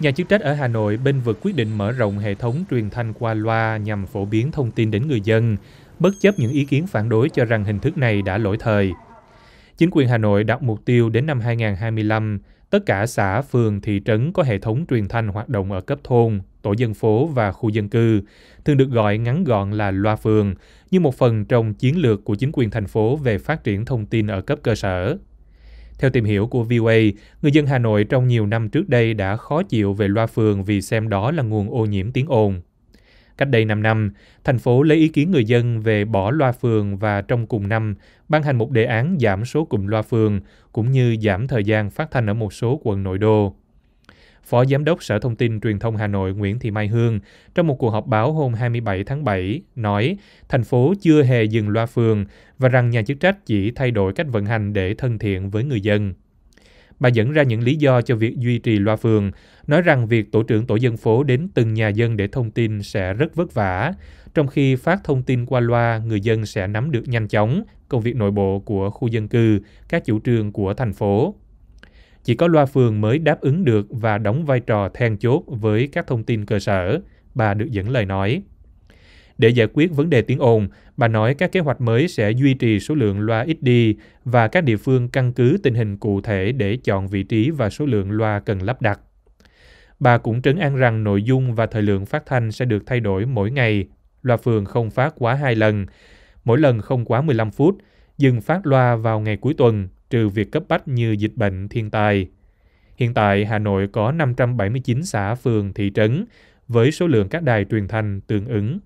nhà chức trách ở hà nội bên vực quyết định mở rộng hệ thống truyền thanh qua loa nhằm phổ biến thông tin đến người dân bất chấp những ý kiến phản đối cho rằng hình thức này đã lỗi thời chính quyền hà nội đặt mục tiêu đến năm 2025 tất cả xã phường thị trấn có hệ thống truyền thanh hoạt động ở cấp thôn tổ dân phố và khu dân cư thường được gọi ngắn gọn là loa phường như một phần trong chiến lược của chính quyền thành phố về phát triển thông tin ở cấp cơ sở theo tìm hiểu của VOA, người dân Hà Nội trong nhiều năm trước đây đã khó chịu về loa phường vì xem đó là nguồn ô nhiễm tiếng ồn. Cách đây 5 năm, thành phố lấy ý kiến người dân về bỏ loa phường và trong cùng năm ban hành một đề án giảm số cụm loa phường cũng như giảm thời gian phát thanh ở một số quận nội đô. Phó Giám đốc Sở Thông tin Truyền thông Hà Nội Nguyễn Thị Mai Hương trong một cuộc họp báo hôm 27 tháng 7 nói thành phố chưa hề dừng loa phường và rằng nhà chức trách chỉ thay đổi cách vận hành để thân thiện với người dân. Bà dẫn ra những lý do cho việc duy trì loa phường, nói rằng việc tổ trưởng tổ dân phố đến từng nhà dân để thông tin sẽ rất vất vả, trong khi phát thông tin qua loa người dân sẽ nắm được nhanh chóng công việc nội bộ của khu dân cư, các chủ trương của thành phố chỉ có loa phường mới đáp ứng được và đóng vai trò then chốt với các thông tin cơ sở, bà được dẫn lời nói. Để giải quyết vấn đề tiếng ồn, bà nói các kế hoạch mới sẽ duy trì số lượng loa ít đi và các địa phương căn cứ tình hình cụ thể để chọn vị trí và số lượng loa cần lắp đặt. Bà cũng trấn an rằng nội dung và thời lượng phát thanh sẽ được thay đổi mỗi ngày, loa phường không phát quá hai lần, mỗi lần không quá 15 phút, dừng phát loa vào ngày cuối tuần trừ việc cấp bách như dịch bệnh, thiên tai. Hiện tại, Hà Nội có 579 xã, phường, thị trấn, với số lượng các đài truyền thanh tương ứng